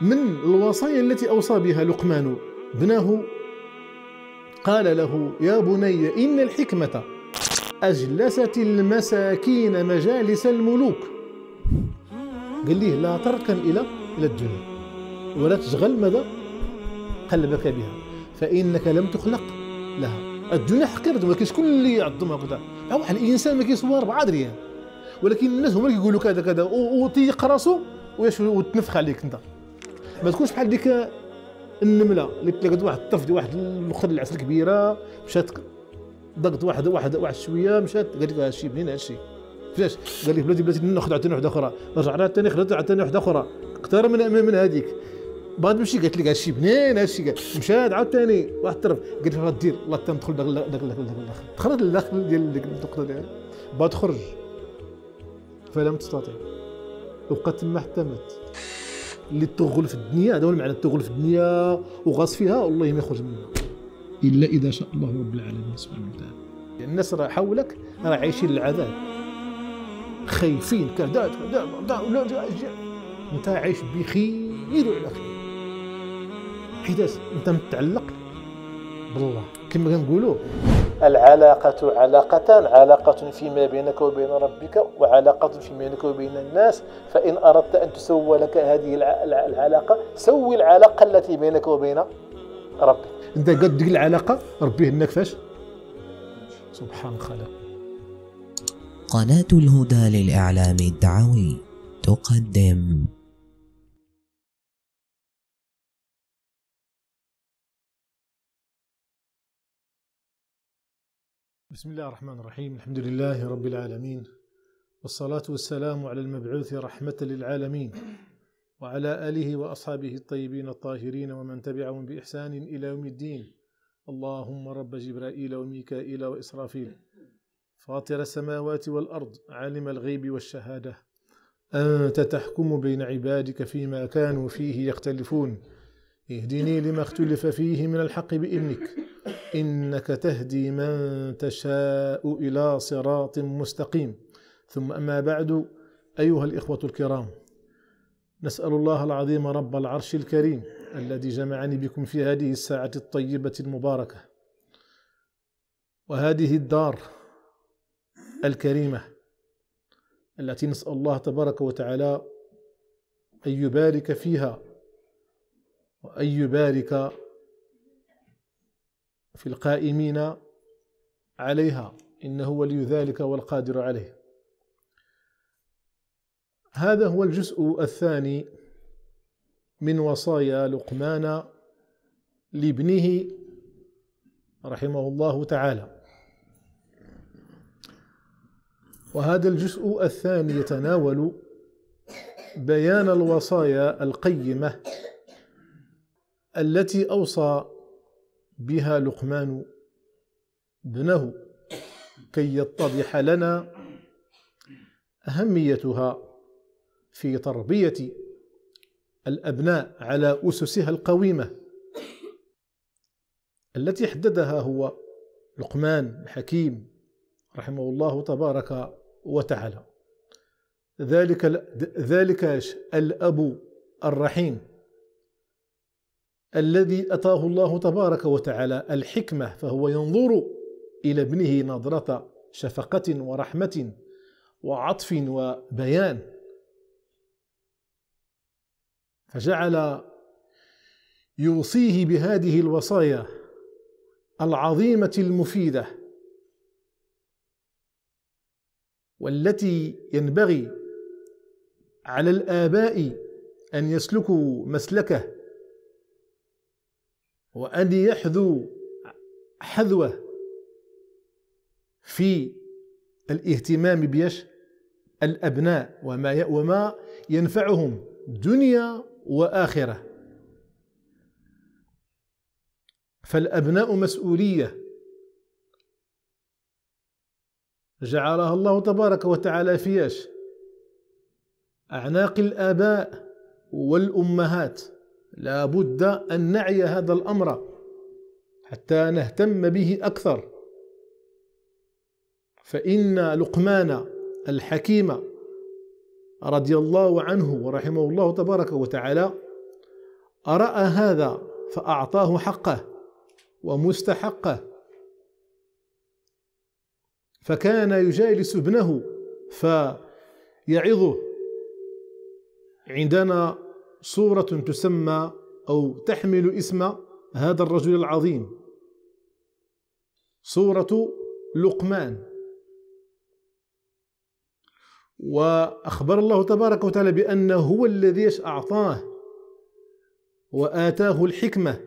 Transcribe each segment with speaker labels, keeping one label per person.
Speaker 1: من الوصايا التي أوصى بها لقمان ابنه قال له يا بني إن الحكمة أجلست المساكين مجالس الملوك قال ليه لا تركن إلى إلى الدنيا ولا تشغل ماذا قلبك بها فإنك لم تخلق لها الدنيا حقيرة ولكن شكون اللي يعظمها هكذا واحد الإنسان ما كيصور 4 ولكن الناس هما اللي كيقولوا كذا كذا وتيق راسو وتنفخ عليك انت ما تكونش بحال ديك النمله اللي تلاقت واحد الطرف ديال واحد المخ ديال العسل كبيره مشات ضغط واحد واحد واحد شويه مشات قالت لك هادشي منين هادشي فاش قال لي بلاتي بلاتي ناخذ عاوتاني وحده اخرى رجع لها عاوتاني خدات عاوتاني وحده اخرى اكثر من من هذيك بعد مشي قالت لك هادشي بنين هادشي مشات عاوتاني واحد الطرف قالت لها دير الله حتى ندخل داخل داخل داخل داخل دخلت لداخل ديال ديك النقطه ديال بعد خرج فلم تستطيع وبقات تما حتى مات اللي تغل في الدنيا هذا هو المعنى تغل في الدنيا وغاص فيها والله ما يخرج منها الا اذا شاء الله رب العالمين سبحانه وتعالى الناس راه حولك راه عايشين العذاب خايفين كذا كذا انت عايش بخير وعلى خير حيتاش انت متعلق بالله كما كنقولوا العلاقة علاقتان علاقة فيما بينك وبين ربك وعلاقة فيما بينك وبين الناس فإن أردت أن تسوى لك هذه العلاقة سوي العلاقة التي بينك وبين ربك أنت قد ديك العلاقة ربي هناك فاش سبحان خلا قناة الهدى للإعلام الدعوي تقدم بسم الله الرحمن الرحيم الحمد لله رب العالمين والصلاة والسلام على المبعوث رحمة للعالمين وعلى آله وأصحابه الطيبين الطاهرين ومن تبعهم بإحسان إلى يوم الدين اللهم رب جبرائيل وميكائيل وإسرافيل فاطر السماوات والأرض عالم الغيب والشهادة أنت تحكم بين عبادك فيما كانوا فيه يختلفون اهدني لما اختلف فيه من الحق بإذنك إنك تهدي من تشاء إلى صراط مستقيم ثم أما بعد أيها الإخوة الكرام نسأل الله العظيم رب العرش الكريم الذي جمعني بكم في هذه الساعة الطيبة المباركة وهذه الدار الكريمة التي نسأل الله تبارك وتعالى أن يبارك فيها وأن يبارك في القائمين عليها إنه ولي ذلك والقادر عليه هذا هو الجزء الثاني من وصايا لقمان لابنه رحمه الله تعالى وهذا الجزء الثاني يتناول بيان الوصايا القيمه التي اوصى بها لقمان ابنه كي يتضح لنا اهميتها في تربيه الابناء على اسسها القويمه التي حددها هو لقمان الحكيم رحمه الله تبارك وتعالى ذلك ذلك الاب الرحيم الذي أتاه الله تبارك وتعالى الحكمة فهو ينظر إلى ابنه نظرة شفقة ورحمة وعطف وبيان فجعل يوصيه بهذه الوصايا العظيمة المفيدة والتي ينبغي على الآباء أن يسلكوا مسلكه وأن يحذو حذوة في الاهتمام بيش الأبناء وما وما ينفعهم دنيا وآخرة فالأبناء مسؤولية جعلها الله تبارك وتعالى في أعناق الآباء والأمهات لا بد أن نعي هذا الأمر حتى نهتم به أكثر فإن لقمان الحكيم رضي الله عنه ورحمه الله تبارك وتعالى رأى هذا فأعطاه حقه ومستحقه فكان يجالس ابنه فيعظه عندنا صورة تسمى أو تحمل اسم هذا الرجل العظيم صورة لقمان وأخبر الله تبارك وتعالى بأنه هو الذي أعطاه وآتاه الحكمة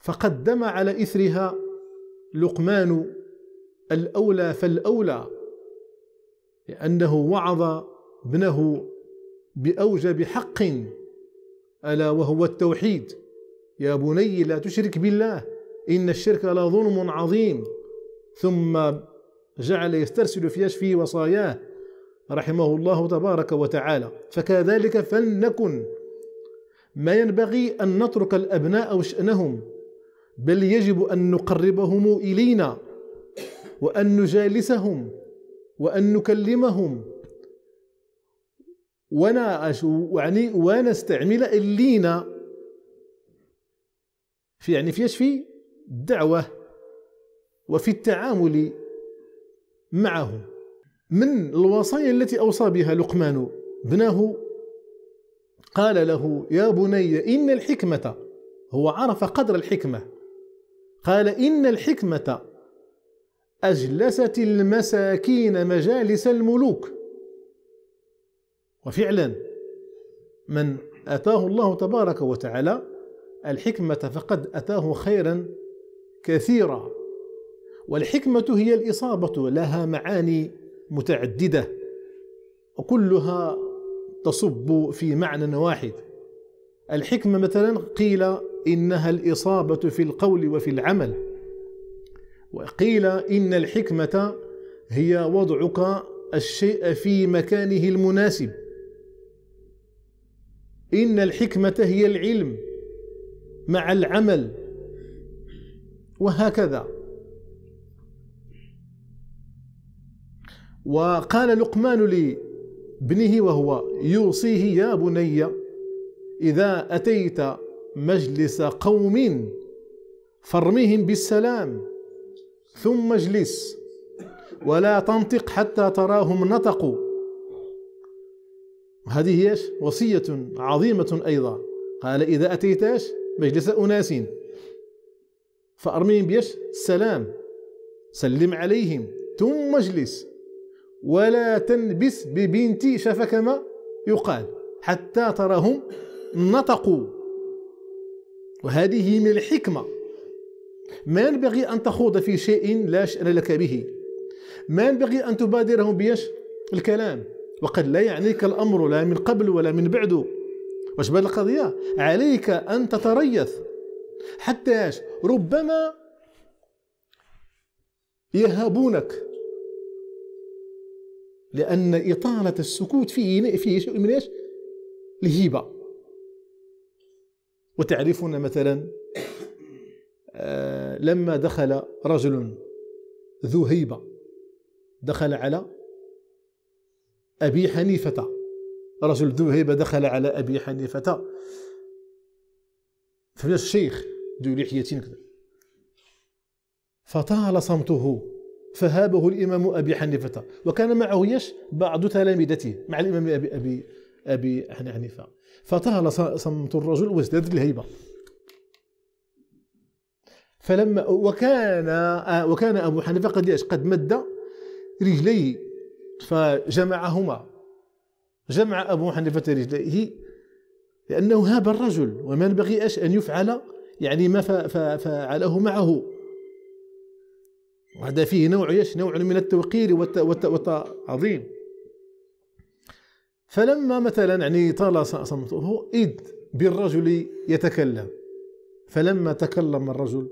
Speaker 1: فقدم على إثرها لقمان الأولى فالأولى لأنه وعظ ابنه بأوجب حق ألا وهو التوحيد يا بني لا تشرك بالله إن الشرك لظلم عظيم ثم جعل يسترسل في يشفي وصاياه رحمه الله تبارك وتعالى فكذلك فلنكن ما ينبغي أن نترك الأبناء وشأنهم بل يجب أن نقربهم إلينا وأن نجالسهم وأن نكلمهم اش يعني وانا استعمل اللينا في يعني فيش في الدعوة وفي التعامل معهم من الوصايا التي أوصى بها لقمان ابنه قال له يا بني إن الحكمة هو عرف قدر الحكمة قال إن الحكمة أجلست المساكين مجالس الملوك وفعلا من أتاه الله تبارك وتعالى الحكمة فقد أتاه خيرا كثيرا والحكمة هي الإصابة لها معاني متعددة وكلها تصب في معنى واحد الحكمة مثلا قيل إنها الإصابة في القول وفي العمل وقيل إن الحكمة هي وضعك الشيء في مكانه المناسب إن الحكمة هي العلم مع العمل وهكذا وقال لقمان لابنه وهو يوصيه يا بني إذا أتيت مجلس قوم فارمهم بالسلام ثم اجلس ولا تنطق حتى تراهم نطقوا وهذه ايش؟ وصية عظيمة أيضا قال إذا أتيت ايش؟ مجلس أناس فأرميهم بيش؟ السلام سلم عليهم ثم اجلس ولا تنبس ببنتي شفا كما يقال حتى تراهم نطقوا وهذه من الحكمة ما ينبغي أن تخوض في شيء لا شأن لك به ما ينبغي أن تبادرهم بيش الكلام وقد لا يعنيك الأمر لا من قبل ولا من بعد واش بهذه القضية عليك أن تتريث حتى ربما يهابونك لأن إطالة السكوت فيه فيه شيء من إيش؟ الهيبة وتعرفون مثلا آه، لما دخل رجل ذو هيبة دخل على أبي حنيفة رجل ذو هيبة دخل على أبي حنيفة فبدا الشيخ ذو لحية فطال صمته فهابه الإمام أبي حنيفة وكان معه يش بعض تلامذته مع الإمام أبي أبي أبي حنيفة فطال صمت الرجل وازدادت الهيبة فلما وكان آه، وكان أبو حنيفة قد قد مد رجليه فجمعهما جمع أبو حنيفة رجليه لأنه هاب الرجل وما ينبغي أن يفعل يعني ما فعله معه وهذا فيه نوع يش نوع من التوقير والتعظيم فلما مثلا يعني طال صمته إذ بالرجل يتكلم فلما تكلم الرجل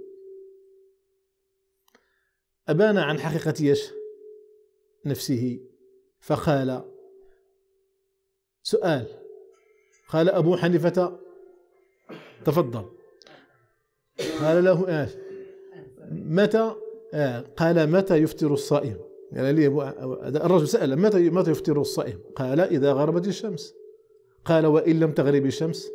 Speaker 1: أبان عن حقيقة يش نفسه فقال سؤال قال أبو حنيفة تفضل قال له ايش آه، متى آه قال متى يفطر الصائم قال لي أبو آه، الرجل سأل متى متى يفطر الصائم قال إذا غربت الشمس قال وإن لم تغرب الشمس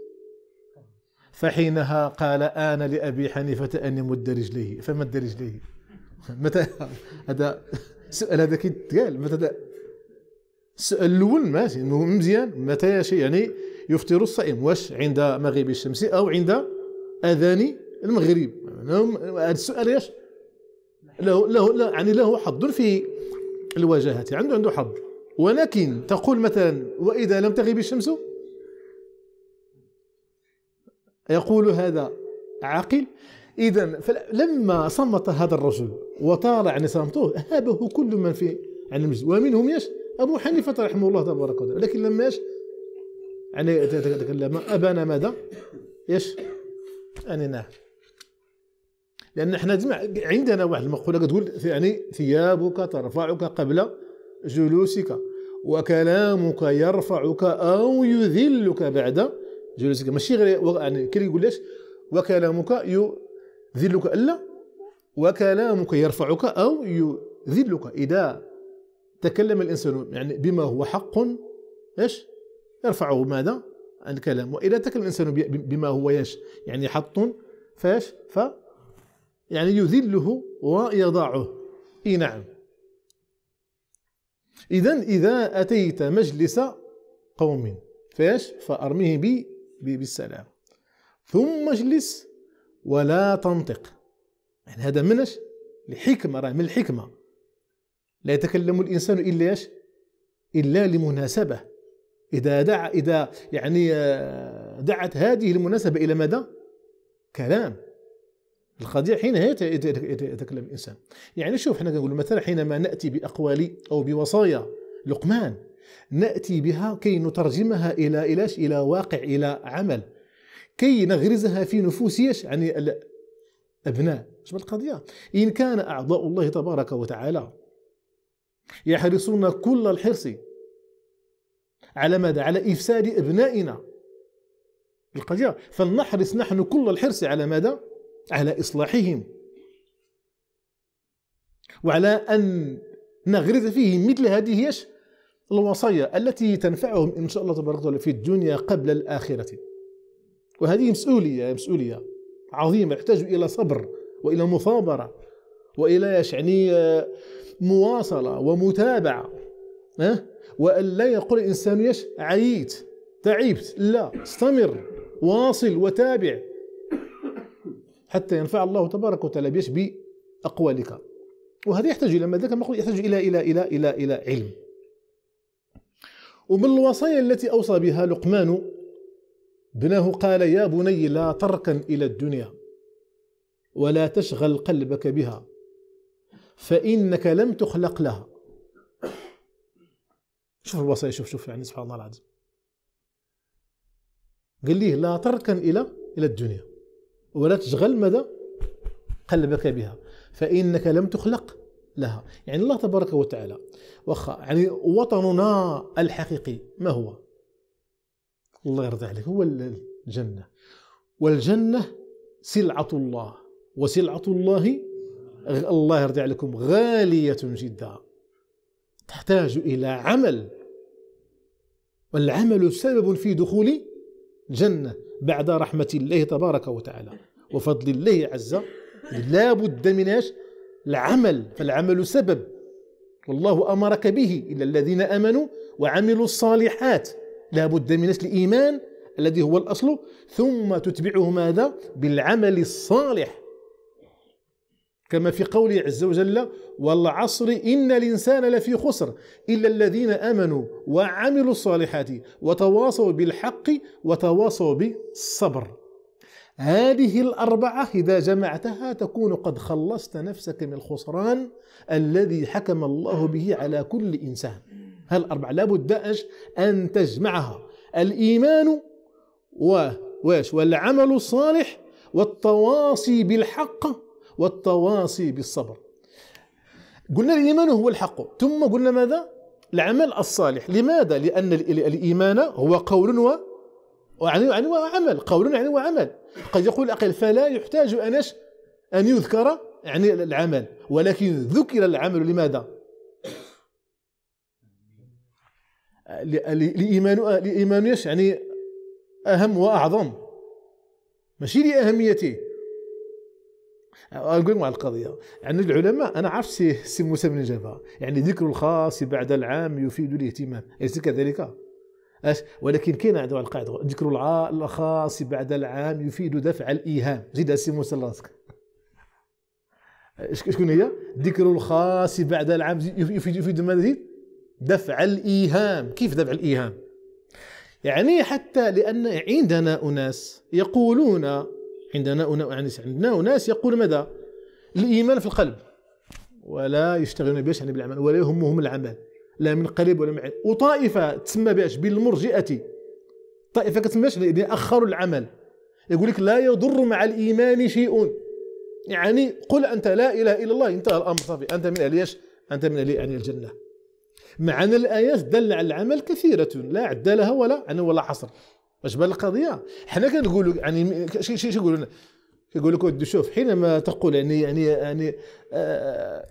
Speaker 1: فحينها قال آن لأبي حنيفة أن يمد رجليه فمد رجليه متى هذا سؤال هذا كيتقال متى الاول ماشي مزيان متى شيء يعني يفطر الصائم واش عند مغيب الشمس او عند اذان المغرب نعم، هذا السؤال ياش له له لا يعني له حظ في الواجهات عنده عنده حظ ولكن تقول مثلا واذا لم تغيب الشمس يقول هذا عاقل اذا لما صمت هذا الرجل وطال عن يعني صمته هابه كل من في عن المجد ومنهم يش ابو حنيفه رحمه الله تبارك وتعالى ولكن لماش يعني لما ابان ماذا ايش اننا يعني نعم. لان احنا عندنا واحد المقوله كتقول يعني ثيابك ترفعك قبل جلوسك وكلامك يرفعك او يذلك بعد جلوسك ماشي غير يعني كي يقول ليش وكلامك يذلك الا وكلامك يرفعك او يذلك اذا تكلم الانسان يعني بما هو حق ايش يرفعه ماذا الكلام واذا تكلم الانسان بما هو ايش يعني حط فايش؟ ف يعني يذله ويضعه اي نعم اذا اذا اتيت مجلس قوم فايش؟ فارميه بي بالسلام ثم اجلس ولا تنطق يعني هذا منش الحكمه راه من الحكمه لا يتكلم الإنسان إلا إيش إلا لمناسبة إذا دعا إذا يعني آه، دعت هذه المناسبة إلى ماذا؟ كلام القضية حينها يتكلم الإنسان يعني شوف احنا كنقول مثلا حينما نأتي بأقوال أو بوصايا لقمان نأتي بها كي نترجمها إلى إلاش إلى واقع إلى عمل كي نغرزها في نفوس ايش؟ يعني الأبناء شوف القضية إن كان أعضاء الله تبارك وتعالى يحرصون كل الحرص على ماذا؟ على إفساد أبنائنا القضية فلنحرص نحن كل الحرص على ماذا؟ على إصلاحهم وعلى أن نغرز فيهم مثل هذه ايش؟ الوصايا التي تنفعهم إن شاء الله تبارك وتعالى في الدنيا قبل الآخرة وهذه مسؤولية مسؤولية عظيمة يحتاج إلى صبر وإلى مثابرة وإلى يعني آه، مواصلة ومتابعة أه؟ وأن لا يقول الإنسان يش عييت تعبت لا استمر واصل وتابع حتى ينفع الله تبارك وتعالى بيش بأقوالك وهذا يحتاج إلى ماذا كما يحتاج إلى إلى إلى إلى إلى علم ومن الوصايا التي أوصى بها لقمان ابنه قال يا بني لا تركن إلى الدنيا ولا تشغل قلبك بها فإنك لم تخلق لها شوف الوصية شوف شوف يعني سبحان الله العظيم قال ليه لا تركن إلى إلى الدنيا ولا تشغل مدى قلبك بها فإنك لم تخلق لها يعني الله تبارك وتعالى واخا يعني وطننا الحقيقي ما هو الله يرضى عليك هو الجنة والجنة سلعة الله وسلعة الله الله يرضي عليكم غالية جدا تحتاج إلى عمل والعمل سبب في دخول الجنة بعد رحمة الله تبارك وتعالى وفضل الله عز لا بد من العمل فالعمل سبب والله أمرك به إلا الذين آمنوا وعملوا الصالحات لا بد من الإيمان الذي هو الأصل ثم تتبعه ماذا بالعمل الصالح كما في قوله عز وجل والعصر إن الإنسان لفي خسر إلا الذين آمنوا وعملوا الصالحات وتواصوا بالحق وتواصوا بالصبر هذه الأربعة إذا جمعتها تكون قد خلصت نفسك من الخسران الذي حكم الله به على كل إنسان هالأربعة لابد أن تجمعها الإيمان و واش والعمل الصالح والتواصي بالحق والتواصي بالصبر قلنا الإيمان هو الحق ثم قلنا ماذا العمل الصالح لماذا لأن الإيمان هو قول و يعني يعني وعمل قول يعني وعمل قد يقول الأقل فلا يحتاج أنش أن يذكر يعني العمل ولكن ذكر العمل لماذا لإيمان لإيمان يعني أهم وأعظم ماشي لأهميته اقول مع القضيه يعني العلماء انا عارف سي سي موسى بن جبل يعني ذكر الخاص بعد العام يفيد الاهتمام اليس كذلك؟ اش ولكن كاين عندنا القاعده ذكر الخاص بعد العام يفيد دفع الايهام زيد سي موسى راسك شكون هي؟ ذكر الخاص بعد العام يفيد يفيد ماذا زيد؟ دفع الايهام كيف دفع الايهام؟ يعني حتى لان عندنا اناس يقولون عندنا أناس يعني عندنا أناس يقول ماذا الإيمان في القلب ولا يشتغلون بيش يعني بالعمل ولا يهمهم العمل لا من قريب ولا من وطائفة تسمى باش بالمرجئة طائفة كتسمى كتسماش أخروا العمل يقول لك لا يضر مع الإيمان شيء يعني قل أنت لا إله إلا الله انتهى الأمر صافي أنت من أليش أنت من أهل يعني الجنة معنى الآيات دل على العمل كثيرة لا عد لها ولا أنا ولا حصر واش بان القضيه حنا كنقولوا يعني شي شي يقولوا لنا كيقول لك شوف حينما تقول يعني يعني يعني آه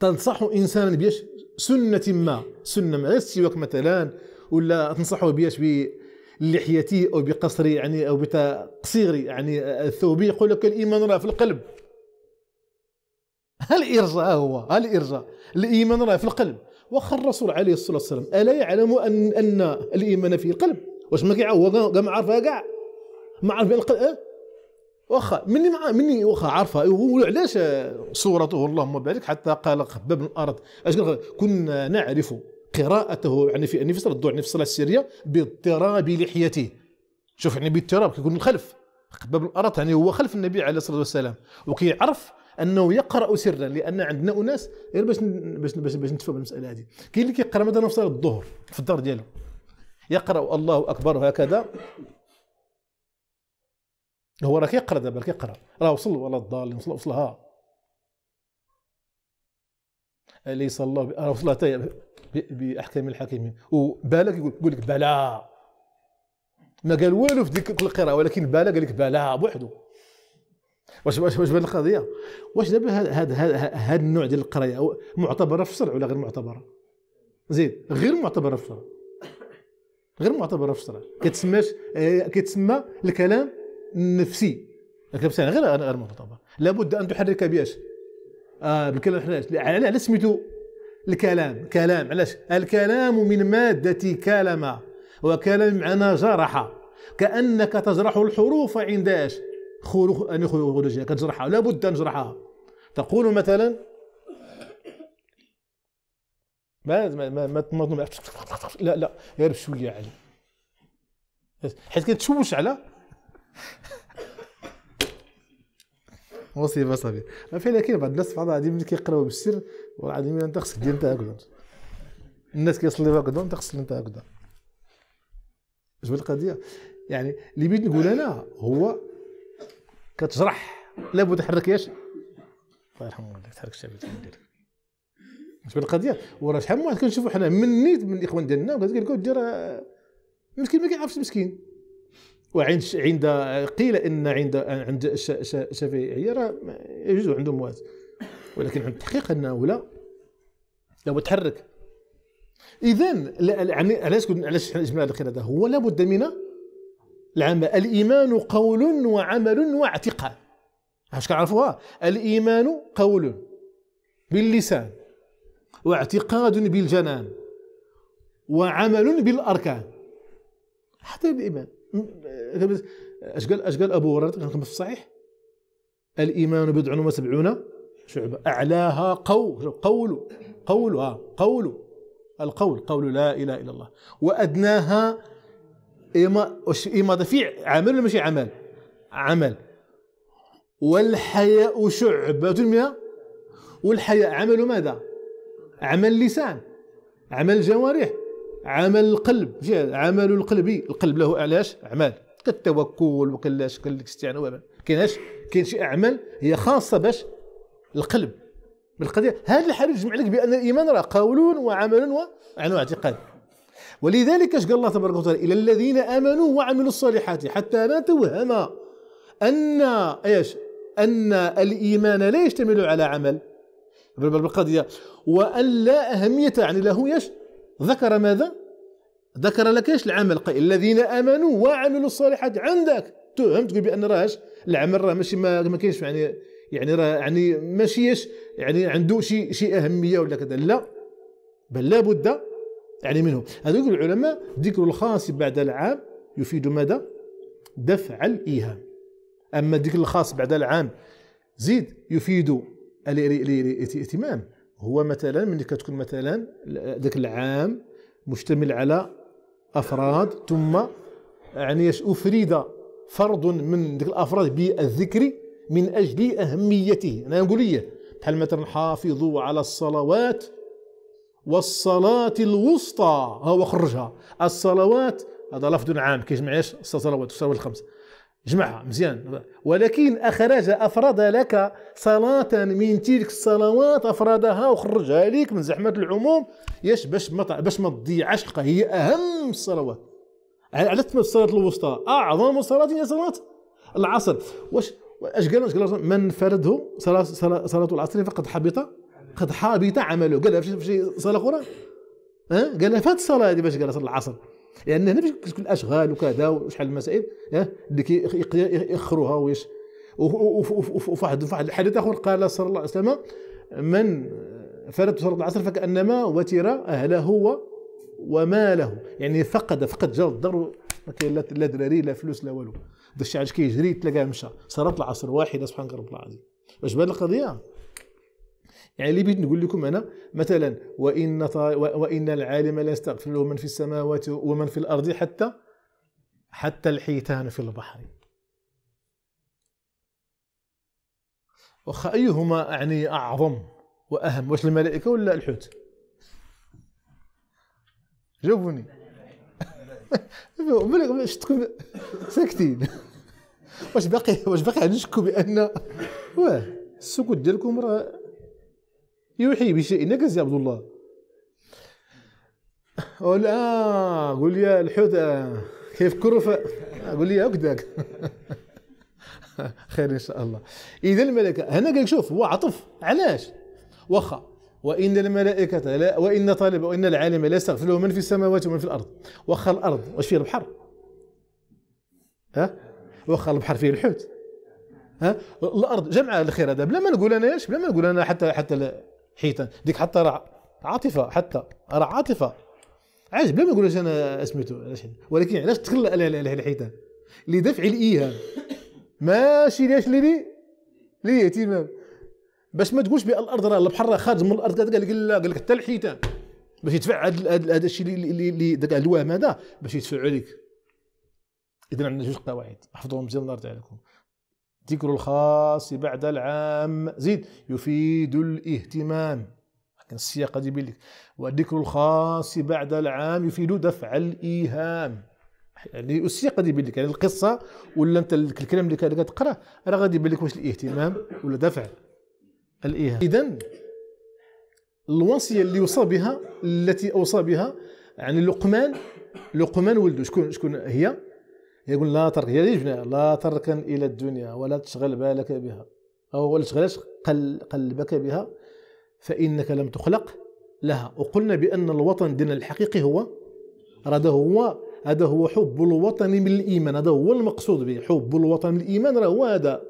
Speaker 1: تنصح انسانا بيش سنه ما سنه غير السواك مثلا ولا تنصحه بيش بلحيته او بقصري يعني او بتقصيري يعني آه، الثوبي يقول لك الايمان راه في القلب هل الارجاء هو هل الارجاء الايمان راه في القلب وخا الرسول عليه الصلاه والسلام الا يعلم ان ان الايمان في القلب واش ما كيعوض كاع ما عارفها كاع ما عارف القلقه إيه؟ واخا مني مع مني واخا عارفها إيه، وعلاش صورته اللهم بارك حتى قال خباب الارض اش كنا نعرف قراءته يعني في النفس يعني في الضوء يعني في الصلاه السريه باضطراب لحيته شوف يعني باضطراب كيكون الخلف خباب الارض يعني هو خلف النبي عليه الصلاه والسلام وكيعرف انه يقرا سرا لان عندنا اناس غير باش باش باش, باش نتفهم المساله هذه كاين اللي كيقرا مثلا في صلاه الظهر في الدار ديالو يقرأ الله أكبر هكذا هو راه كيقرا دابا كيقرا راه وصل ولا الضالين وصل وصلها اليس الله راه وصلها حتى باحكام الحاكمين وبالك يقول لك بلا ما قال والو في ديك القراءه ولكن بالا قال لك بلا بوحدو واش واش واش بهذه القضيه واش دابا هذا هذا النوع ديال القرايه معتبره في الشرع ولا غير معتبره زيد غير معتبره في الشرع غير معتبره في الشرع كتسماش آه، كتسمى الكلام النفسي الكلام غير غير معتبر لابد ان تحرك باش آه بالكلام علاش علاش سميتو الكلام كلام علاش الكلام من ماده كلمه وكلام معنا جرح كانك تجرح الحروف عند ايش خروج يعني كتجرحها لابد ان تجرحها تقول مثلا ما ما ما, ما ما لا لا غير بشويه علي يعني. حيت كتشوش على مصيبه صافي ما فيها كاين بعض الناس سبحان الله ملي كيقراو بالسر والله العظيم انت خصك دير انت هكذا الناس كيصليو هكذا انت خصك انت هكذا شوف القضيه يعني اللي بغيت نقول انا هو كتجرح لابد تحرك ياش الله يرحمه والديك تحرك الشعب كندير فهمت القضيه وراه شحال من واحد كنشوفو حنا من نيت من الاخوان ديالنا وكذا كنقول دير آه، مسكين ما كيعرفش مسكين وعند عند آه، قيل ان عند آه، عند الشافعيه راه يجوز عندهم موات ولكن عند التحقيق انه لا لو تحرك اذا يعني علاش علاش حنا جبنا هذا هو لابد من العمل الايمان قول وعمل واعتقاد اش كنعرفوها الايمان قول باللسان واعتقاد بالجنان وعمل بالاركان حتى الايمان اش قال اش قال ابو هريره في الصحيح الايمان بضع وسبعون شعبه اعلاها قول قول قولها قول القول قول لا اله الا الله وادناها إماضة في عمل ولا ماشي عمل عمل والحياء شعبة من والحياء عمل ماذا عمل لسان عمل جوارح عمل القلب عمل القلبي القلب له علاش اعمال كالتوكل وكالاش كالاستعانه وما كاينش كاين شي اعمال هي خاصه باش القلب بالقضيه هذا الحديث يجمع لك بان الايمان راه قول وعمل وعن واعتقاد ولذلك اش قال الله تبارك وتعالى الى الذين امنوا وعملوا الصالحات حتى لا توهم ان ايش ان الايمان لا يشتمل على عمل بالقضية وأن لا أهمية يعني له يش ذكر ماذا ذكر لك ايش العمل قال الذين امنوا وعملوا الصالحات عندك تهم تقول بان راهش العمل راه ماشي ما, ما كاينش يعني يعني راه يعني ماشي يعني عنده شي شي اهميه ولا كذا لا بل لابد يعني منه هذوك العلماء ذكر الخاص بعد العام يفيد ماذا دفع الايهام اما ذكر الخاص بعد العام زيد يفيد الاهتمام هو مثلا من كتكون مثلا ذاك العام مشتمل على افراد ثم يعني افرد فرد من ذاك الافراد بالذكر من اجل اهميته انا نقول ليه بحال مثلا حافظوا على الصلوات والصلاة الوسطى ها هو خرجها الصلوات هذا لفظ عام كيجمع ايش الصلوات الصلوات الخمس جمعها مزيان ولكن أخرج أفراد لك صلاة من تلك الصلوات أفرادها وخرجها لك من زحمة العموم ياش باش ما باش ما تضيعش هي أهم الصلوات على تسمى الصلاة الوسطى أعظم الصلاة هي صلاة العصر واش اش قال اش قال من فرده صلاة صلاة, صلاة العصر فقد حبط قد حبط عمله قالها في شي صلاة أخرى ها قالها فات الصلاة هذه باش قالها صلاة العصر لان هنا فاش كتكون الاشغال وكذا وشحال المسائل اللي كيأخروها ويش وفواحد واحد الحديث اخر قال صلى الله عليه وسلم من فرد صلاه العصر فكانما وتر اهله وماله يعني فقد فقد جار الدار ما كاين لا دراري لا فلوس لا والو داك الشيء علاش كيجري تلقاه مشى صلاه العصر واحده سبحان ربي العظيم واش بان القضيه يعني اللي بغيت نقول لكم انا مثلا وان وان العالم لا يستغفر له من في السماوات ومن في الارض حتى حتى الحيتان في البحر واخا ايهما يعني اعظم واهم واش الملائكه ولا الحوت جاوبوني بالك ساكتين واش باقي واش باقي نشكو بان واه السكوت ديالكم راه يوحي بشيء نكز يا عبد الله قول اه قول يا الحوت كيف كرفة قول لي هكذاك خير ان شاء الله اذا الملك هنا قال شوف هو عطف علاش واخا وان الملائكه لا وان طالب وان العالم لا يستغفر له من في السماوات ومن في الارض واخا الارض واش فيه البحر ها واخا البحر فيه الحوت ها الارض جمع الخير هذا بلا ما نقول انا ايش بلا ما نقول انا حتى حتى حيتا ديك حتى راه عاطفه حتى راه عاطفه عجب بلا ما انا سميتو ولكن علاش تخلى الحيتان لدفع الايهام ماشي ليش لي لي اهتمام باش ما تقولش الارض راه البحر راه خارج من الارض قال لك لا قال لك حتى الحيتان باش يدفع هذا الشيء اللي اللي داك الوهم هذا باش يدفعوا لك اذا عندنا جوج قواعد احفظوهم مزيان الله يرضي عليكم ذكر الخاص بعد العام زيد يفيد الاهتمام لكن السياق دي بيقول لك وذكر الخاص بعد العام يفيد دفع الايهام يعني السياق غادي يبين لك يعني القصه ولا انت الكلام اللي كتقراه راه غادي يبين لك واش الاهتمام ولا دفع الايهام اذا الوصيه اللي وصى بها التي اوصى بها يعني لقمان لقمان ولده شكون شكون هي يقول لا ترك يا جبنا لا تركا الى الدنيا ولا تشغل بالك بها او ولا تشغلش قلبك بها فانك لم تخلق لها وقلنا بان الوطن ديالنا الحقيقي هو هذا هو هذا هو حب الوطن من الايمان هذا هو المقصود به حب الوطن من الايمان راه هو هذا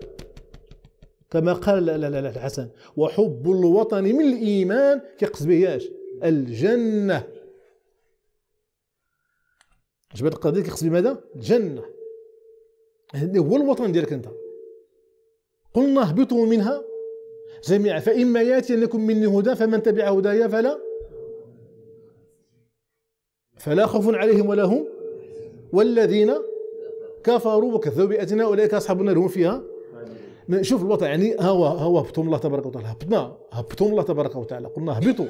Speaker 1: كما قال لا لا لا الحسن وحب الوطن من الايمان كيقصد به الجنه جبهه القضيه كيقصد بماذا الجنه هذا هو الوطن ديالك انت قلنا اهبطوا منها جميعا فاما ياتينكم مني هدى فمن تبع هدايا فلا فلا خوف عليهم ولا هم والذين كفروا وكذبوا بآتنا اولئك اصحاب النار هم فيها شوف الوطن يعني ها هو هبطوا الله تبارك وتعالى هبطنا هبطوا الله تبارك وتعالى قلنا اهبطوا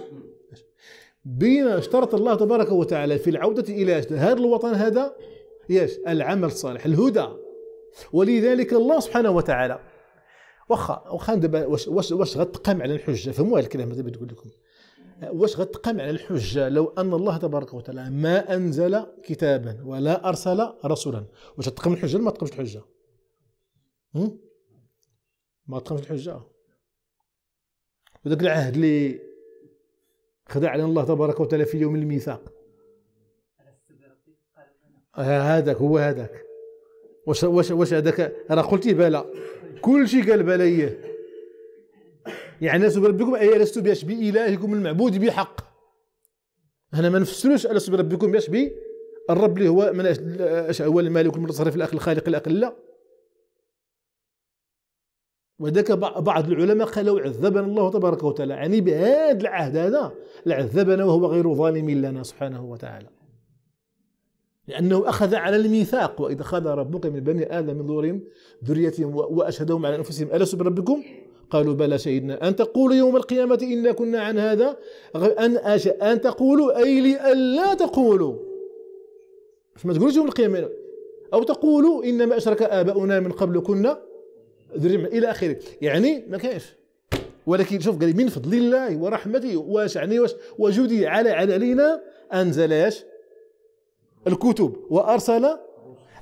Speaker 1: بما اشترط الله تبارك وتعالى في العودة إلى هذا الوطن هذا يش العمل الصالح الهدى ولذلك الله سبحانه وتعالى واخا واخا دابا واش واش واش غتقام على الحجه فهموا هذا الكلام دابا تقول لكم واش غتقام على الحجه لو ان الله تبارك وتعالى ما انزل كتابا ولا ارسل رسولا واش تقام الحجه ولا ما تقامش الحجه ما تقامش الحجه وداك العهد اللي خدع علينا الله تبارك وتعالى في يوم الميثاق هذاك هو هذاك واش واش واش هذاك راه قلتي بلا كلشي قال بلا اياه يعني الست بربكم اي لست باش بالهكم المعبود بحق هنا ما نفسروش الست بربكم باش بي الرب اللي هو من هو المالك المتصرف الاخ الخالق الاقل لا وذاك بعض العلماء قالوا عذبنا الله تبارك وتعالى يعني بهذا العهد هذا لعذبنا وهو غير ظالم لنا سبحانه وتعالى لأنه أخذ على الميثاق وإذا خذ ربك من بني آدم من ظهورهم ذريتهم وأشهدهم على أنفسهم ألست بربكم؟ قالوا بلى شهدنا أن تقولوا يوم القيامة إنا كنا عن هذا أن أش... أن تقولوا أي لألا تقولوا ما تقولوش يوم القيامة أو تقولوا إنما أشرك آباؤنا من قبل كنا درهم الى اخره يعني ما كاينش ولكن شوف قال من فضل الله ورحمته واش يعني واش وجودي على علينا انزل ايش الكتب وارسل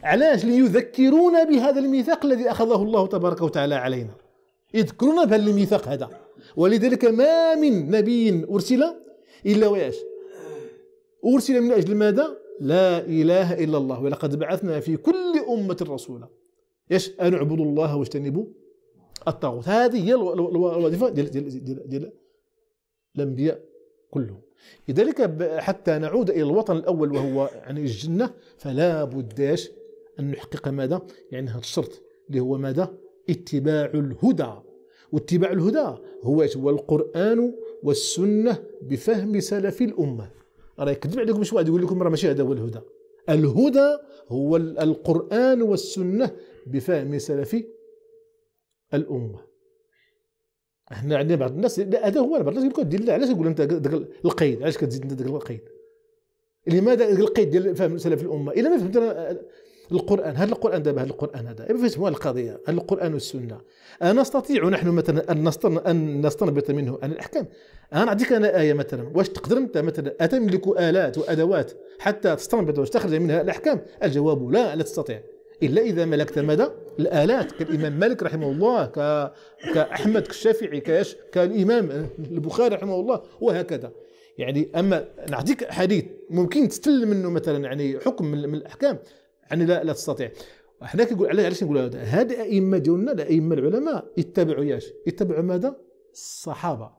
Speaker 1: علاش ليذكرونا بهذا الميثاق الذي اخذه الله تبارك وتعالى علينا يذكرونا بهذا الميثاق هذا ولذلك ما من نبي ارسل الا وياش ارسل من اجل ماذا لا اله الا الله ولقد بعثنا في كل امه رسولا ايش؟ ان اعبدوا الله واجتنبوا الطاغوت هذه هي الوظيفه ديال ديال ديال, ديال الانبياء كلهم لذلك حتى نعود الى الوطن الاول وهو يعني الجنه فلا بد ايش؟ ان نحقق ماذا؟ يعني هذا الشرط اللي هو ماذا؟ اتباع الهدى واتباع الهدى هو هو القران والسنه بفهم سلف الامه راه يكذب عليكم شويه واحد يقول لكم راه ماشي هذا هو الهدى الهدى هو القران والسنه بفهم سلف الامه هنا عندنا بعض الناس هذا هو بعض الناس يقول لك علاش تقول انت داك القيد علاش كتزيد انت داك القيد لماذا القيد ديال فهم سلف الامه الا ما فهمت آه، القران هذا القران دابا هذا القران هذا ما فهمت القضيه هذا القران والسنه انا نستطيع نحن مثلا ان نستن ان نستنبط منه ان الاحكام انا نعطيك انا ايه مثلا واش تقدر انت مثلا اتملك الات وادوات حتى تستنبط واش تخرج منها الاحكام الجواب لا لا تستطيع إلا إذا ملكت ماذا الآلات كالإمام مالك رحمه الله كأحمد الشافعي كاش كالإمام البخاري رحمه الله وهكذا يعني أما نعطيك حديث ممكن تستلم منه مثلا يعني حكم من الأحكام يعني لا, لا تستطيع احنا كنقول علاش علاش نقول هذا هاد الائمه ديالنا الائمه العلماء يتبعوا ياش يتبعوا ماذا الصحابه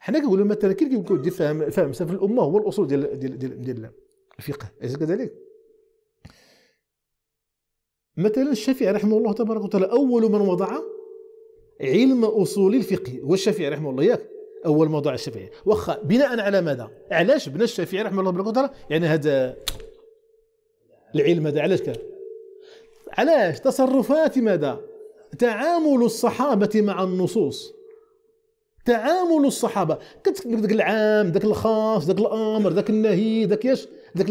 Speaker 1: حنا كنقولوا مثلا كي كيقول دير فهم فهم في الامه هو الاصول ديال ديال ديال, ديال الفقه اليس كذلك مثلا الشافعي رحمه الله تبارك وتعالى أول من وضع علم أصول الفقه هو الشافعي رحمه الله ياك أول من وضع الشافعي واخا بناء على ماذا؟ علاش بنى الشافعي رحمه الله تبارك وتعالى يعني هذا العلم هذا علاش كان؟ علاش تصرفات ماذا؟ تعامل الصحابة مع النصوص تعامل الصحابه كتقول لك العام داك الخاص داك الامر داك النهي داك ياش ذاك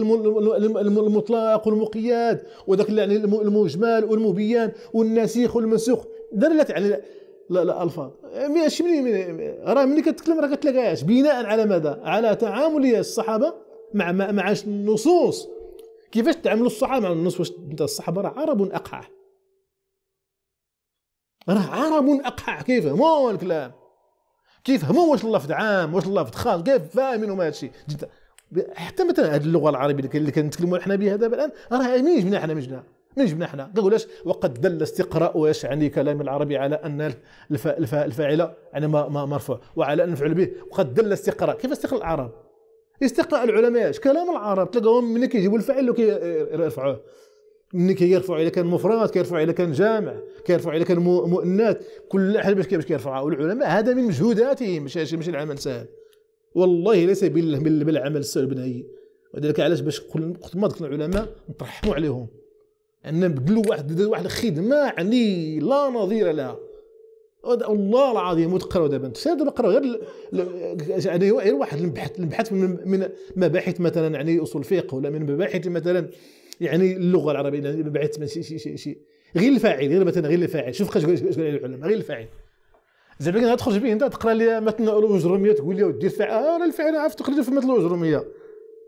Speaker 1: المطلق والمقياد وذاك يعني المجمل والمبين والناسخ والمنسوخ دلت على يعني الالفاظ ماشي من راه ملي كتكلم راه كتلاقاهاش بناء على ماذا على تعامل الصحابه مع مع النصوص كيفاش تعاملوا الصحابه مع النصوص واش الصحابه راه عرب اقحع راه عرب اقحع كيفهموا الكلام كيفهموا واش اللفظ عام واش اللفظ خاص كيف فاهمين هما هادشي حتى مثلا هذه اللغه العربيه اللي كنتكلموا حنا بها دابا الان راه منين جبنا حنا من جبنا من جبنا حنا كنقول وقد دل استقراء واش يعني كلام العربي على ان الف... الف... الفاعله يعني ما مرفوع وعلى ان نفعل به وقد دل استقراء كيف استقراء العرب استقراء العلماء كلام العرب تلقاهم ملي كيجيبوا الفعل كيرفعوه ملي كيرفعوا اذا كان مفرد كيرفعوا اذا كان جامع كيرفعوا اذا كان مؤنث كل حاجه باش كيرفعوا والعلماء هذا من مجهوداتهم ماشي ماشي العمل سهل والله ليس بالعمل السلبي بنائي ولذلك علاش باش قلت ما ذكر العلماء نترحموا عليهم ان بدلوا واحد واحد الخدمه يعني لا نظير لها والله العظيم وتقراوا دابا انت دابا قراوا غير يعني غير واحد البحث البحث من مباحث مثلا يعني اصول الفقه ولا من مباحث مثلا يعني اللغه العربيه مباحث شي شي شي غير الفاعل غير مثلا غير الفاعل شوف قال العلماء غير الفاعل زعما كان تخرج به انت تقرا لي مثلا الاجرميه تقول لي ودي الفعل اه راه الفعل عرفت تخرج في مثلا الاجرميه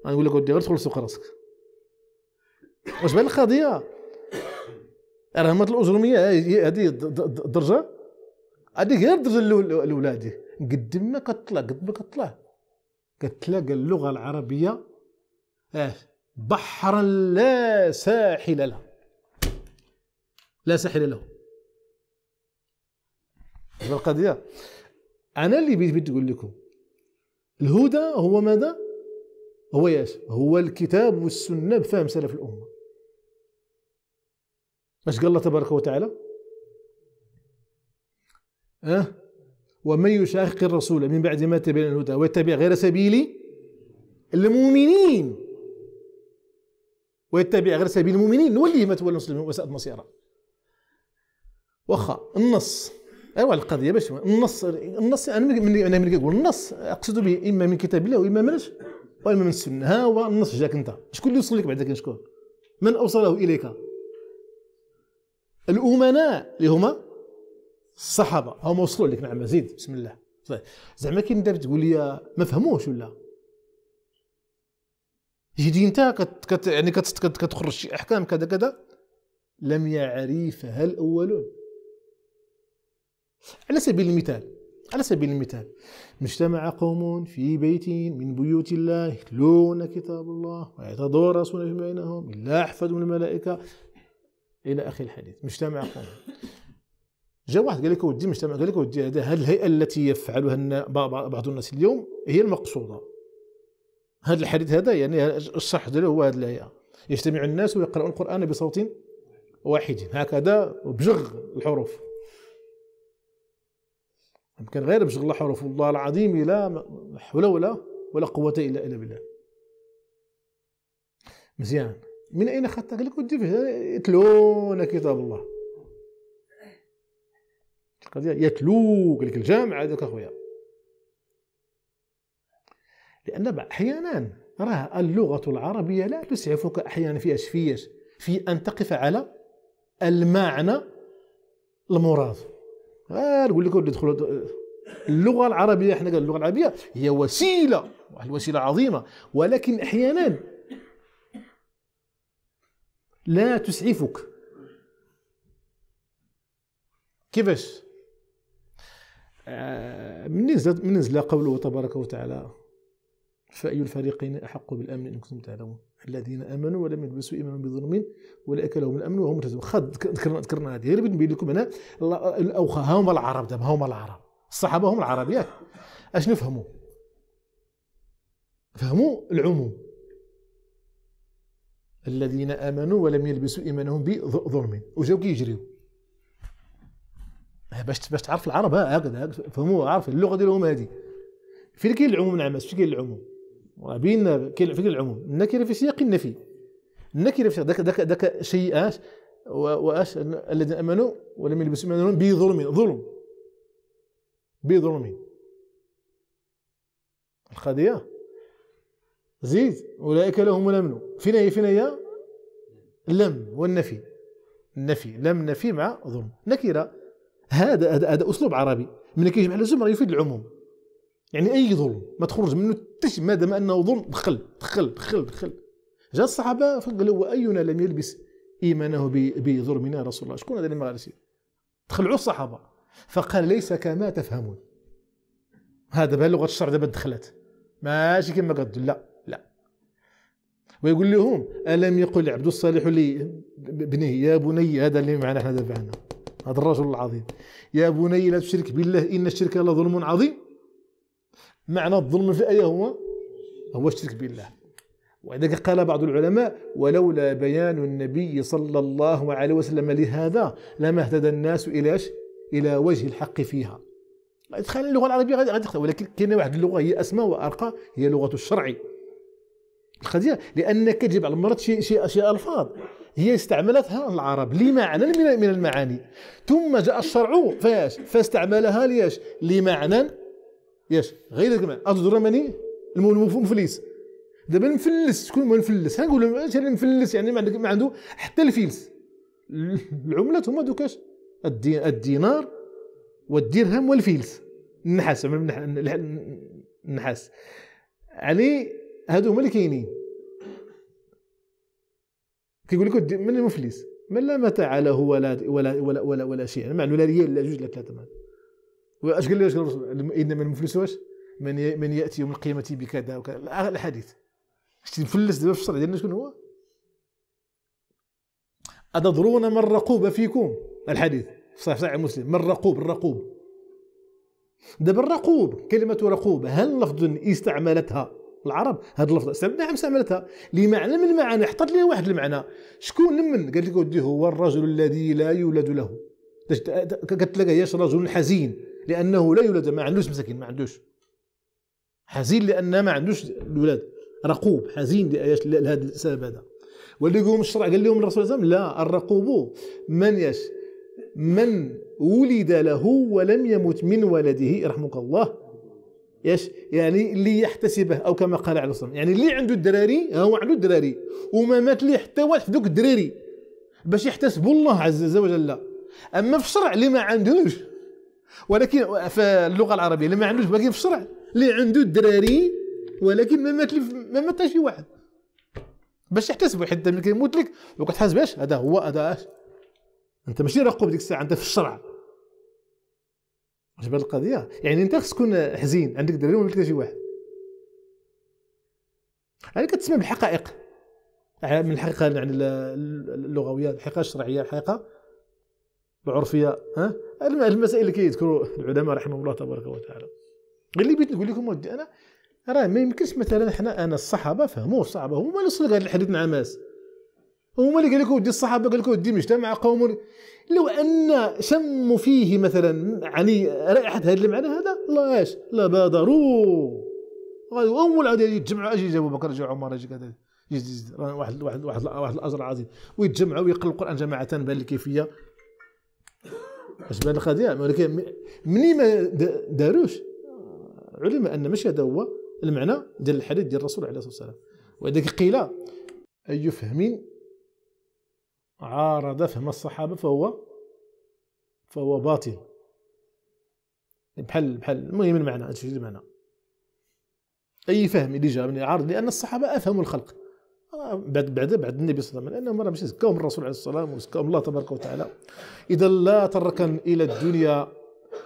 Speaker 1: غنقول لك ودي غير تخلص سوق راسك واش بان القضيه راه مثلا الاجرميه هذه درجه هذه غير الدرجه الاولى هذه قد ما كطلع قد ما كطلع كتلاقى اللغه العربيه اه بحرا لا ساحل له لا ساحل له هذه القضيه انا اللي بيت بيت تقول لكم الهدى هو ماذا هو ياش هو الكتاب والسنه بفهم سلف الامه اش قال الله تبارك وتعالى أه؟ ومن يشاقق الرسول من بعد ما تبين الهدى ويتبع غير سبيل المؤمنين ويتبع غير سبيل المؤمنين نوليه ما تولى المسلمين وساءت مصيره واخا النص ايوا القضيه باش النص النص انا من انا ملي كنقول النص اقصد به اما من كتاب الله واما من واما من السنه ها هو النص جاك انت شكون اللي وصل لك بعدا شكون من اوصله اليك الامناء اللي هما الصحابه هما وصلوا لك نعم زيد بسم الله طيب، زعما كي انت تقول لي ما فهموش ولا جيتي انت كت كت يعني كتخرج شي احكام كذا كذا لم يعرفها الاولون على سبيل المثال على سبيل المثال مجتمع قوم في بيت من بيوت الله يتلون كتاب الله ويتدارسون فيما بينهم الا احفظهم الملائكه الى اخر الحديث مجتمع قوم جاء واحد قال لك ودي مجتمع قال لك ودي هذه الهيئه التي يفعلها بعض الناس اليوم هي المقصوده هذا الحديث هذا يعني الصح ديالو هو هذه الهيئه يجتمع الناس ويقرؤون القران بصوت واحد هكذا بجغ الحروف يمكن غير بشغل الله حول الله العظيم لا حول ولا ولا قوة إلا إلا بالله مزيان من أين أخذت قال لك ودي يتلون كتاب الله القضية يتلو قال لك الجامعة هذاك أخويا لأن أحيانا راه اللغة العربية لا تسعفك أحيانا في أشفيش في أن تقف على المعنى المراد نقول لكم يدخل اللغه العربيه احنا قال اللغه العربيه هي وسيله واحد الوسيله عظيمه ولكن احيانا لا تسعفك كيفاش آه، من نزل من نزل قوله تبارك وتعالى فأي الفريقين أحق بالأمن إن كنتم تعلمون الذين امنوا ولم يلبسوا ايمانهم بظلم ولا اكلهم الامن وهم مهتدون ذكرنا ذكرنا هذه غير نبين لكم هنا الاوخا ها هما العرب دابا ها هما العرب الصحابه هم العرب ياك اشنو فهموا؟ فهموا العموم الذين امنوا ولم يلبسوا ايمانهم بظلم وجاو كيجريو باش باش تعرف العرب هكذا فهموا عارف اللغه ديالهم هذه فين كاين العموم نعم فين كاين العموم وبين فكر العموم النكره في سياق النفي النكره في ذاك ذاك ذاك شيء اش واش الذين امنوا ولم يلبسوا يؤمنون بظلم ظلم بظلم القضيه زيد اولئك لهم الامن فينا هي فينا هي لم والنفي النفي لم نفي مع ظلم نكره هذا هذا, اسلوب عربي من كيجمع لزم يفيد العموم يعني اي ظلم ما تخرج منه تش ما دام انه ظلم دخل دخل دخل دخل جاء الصحابه فقالوا واينا لم يلبس ايمانه بظلمنا رسول الله شكون هذا اللي ما غاديش تخلعوا الصحابه فقال ليس كما تفهمون هذا بها لغه الشرع دابا دخلت ماشي كما قد لا لا ويقول لهم الم يقل عبد الصالح لي بنيه يا بني هذا اللي معنا احنا دابا هنا هذا الرجل العظيم يا بني لا تشرك بالله ان الشرك لظلم عظيم معنى الظلم في الآية هو هو الشرك بالله ولذلك قال بعض العلماء ولولا بيان النبي صلى الله عليه وسلم لهذا لما اهتدى الناس إلى إلى وجه الحق فيها تخيل اللغة العربية غادي ولكن كاينه واحد اللغة هي أسمى وأرقى هي لغة الشرع القضية لأنك تجيب على المرض شيء شيء شيء ألفاظ هي استعملتها العرب لمعنى من المعاني ثم جاء الشرع فاش فاستعملها ليش لمعنى ياش غير هذاك المعنى اجدر المفلس دابا المفلس شكون هو المفلس ها نقول المفلس يعني ما عندك ما عنده حتى الفلس العملات هما دوكاش الدينار والدرهم والفلس النحاس النحاس علي هادو هما اللي كاينين كيقول لك من المفلس من لا متاع له ولا ولا ولا ولا, ولا شيء يعني ما عنده لا ريال لا جوج لا ثلاثه واش قال لي انما المفلس واش من من ياتي يوم القيامه بكذا وكذا الحديث شتي مفلس دابا في الشرع ديالنا شكون هو اتضرون من رقوب فيكم الحديث صحيح صحيح مسلم من رقوب الرقوب دابا الرقوب كلمة رقوب هل لفظ استعملتها العرب هذا اللفظ نعم استعملتها لمعنى من المعاني حطت لي واحد المعنى شكون لمن قالت لك ودي هو الرجل الذي لا يولد له قالت لك ياش رجل حزين لانه لا يولد ما عندوش مساكين ما عندوش حزين لان ما عندوش الولاد رقوب حزين لهذا السبب هذا واللي قوم الشرع قال لهم الرسول صلى الله عليه وسلم لا الرقوب من يش من ولد له ولم يمت من ولده رحمك الله يش يعني اللي يحتسبه او كما قال عليه الصلاه يعني اللي عنده الدراري هو عنده الدراري وما مات ليه حتى واحد في ذوك الدراري باش يحتسبوا الله عز وجل اما في الشرع اللي ما عندوش ولكن في اللغه العربيه اللي ما عندوش ولكن في الشرع اللي عنده الدراري ولكن ما مات ما مات شي واحد باش يحتسبوا حتى ملي كيموت لك وكتحاسب كتحاسب اش هذا هو هذا اش انت ماشي رقوب ديك الساعه انت في الشرع واش بهاد القضيه يعني انت خصك تكون حزين عندك دراري وما مات شي واحد هذه يعني كتسمى بالحقائق يعني من الحقيقه يعني اللغويه الحقيقه الشرعيه الحقيقه العرفيه ها المسائل اللي كيذكروا العلماء رحمهم الله تبارك وتعالى اللي بغيت نقول لكم ودي انا راه ما يمكنش مثلا حنا انا الصحابه فهموا الصحابه هما اللي وصلوا هذا الحديث مع ماس هما اللي قال لك ودي الصحابه قال لك ودي مجتمع قوم لو ان شموا فيه مثلا يعني رائحه هذا المعنى هذا الله ايش لبادروا اول عاد يتجمعوا اجي ابو بكر جا عمر اجي كذا واحد واحد واحد, واحد الاجر عظيم ويتجمعوا ويقلوا القران جماعه بهذه الكيفيه اش بان القضيه ولكن مني ما داروش علم ان ماشي هذا هو المعنى ديال الحديث ديال الرسول عليه الصلاه والسلام ولذلك قيل اي فهم عارض فهم الصحابه فهو فهو باطل بحال بحال المهم المعنى هادشي المعنى اي فهم اللي جا من عارض لان الصحابه افهموا الخلق بعد بعد بعد النبي صلى الله عليه وسلم لانهم راه ماشي زكاهم الرسول عليه الصلاه والسلام الله تبارك وتعالى اذا لا تركن الى الدنيا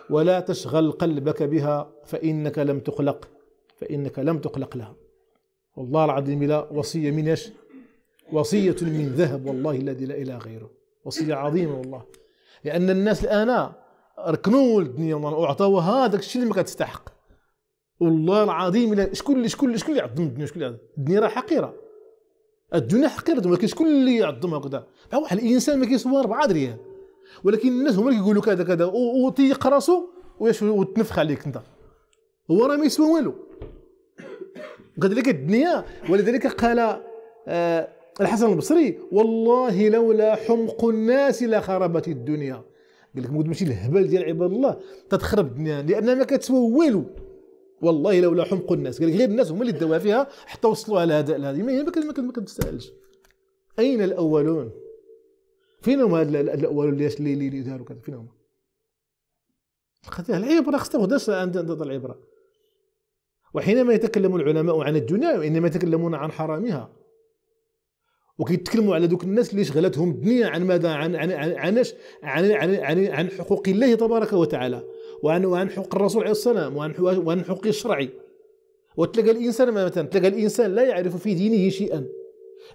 Speaker 1: ولا تشغل قلبك بها فانك لم تخلق فانك لم تخلق لها والله العظيم لا وصيه من ايش؟ وصيه من ذهب والله الذي لا اله غيره وصيه عظيمه والله لان الناس الان ركنوا الدنيا وعطاوها هذاك الشيء اللي ما كتستحق والله العظيم شكون شكون شكون اللي عظم الدنيا شكون اللي عظم الدنيا راه حقيره الدنيا حقيرت ولكن شكون اللي يعظم هكذا بحال واحد الانسان ما كيصور 4 دريال ولكن الناس هما اللي كيقولوا كذا كذا وتيق راسو وتنفخ عليك انت هو راه ما يسوى والو وكذلك الدنيا ولذلك قال آه الحسن البصري والله لولا حمق الناس لخربت الدنيا قال لك ماشي الهبل ديال عباد الله تتخرب الدنيا لان ما كتسوى والو والله لولا حمق الناس قال غير الناس هما اللي داوها فيها حتى وصلوا على هذا هذه ما كتسالش اين الاولون فين هما الاولون اللي اللي داروا كذا فين هما العبره خصها تاخذ عند العبره وحينما يتكلم العلماء عن الدنيا انما يتكلمون عن حرامها وكيتكلموا على دوك الناس اللي شغلتهم الدنيا عن ماذا عن عن عن عن عن, عن, عن, عن حقوق الله تبارك وتعالى وعن وعن حقوق الرسول عليه السلام وعن وعن حقوقه الشرعي وتلقى الانسان مثلا تلقى الانسان لا يعرف في دينه شيئا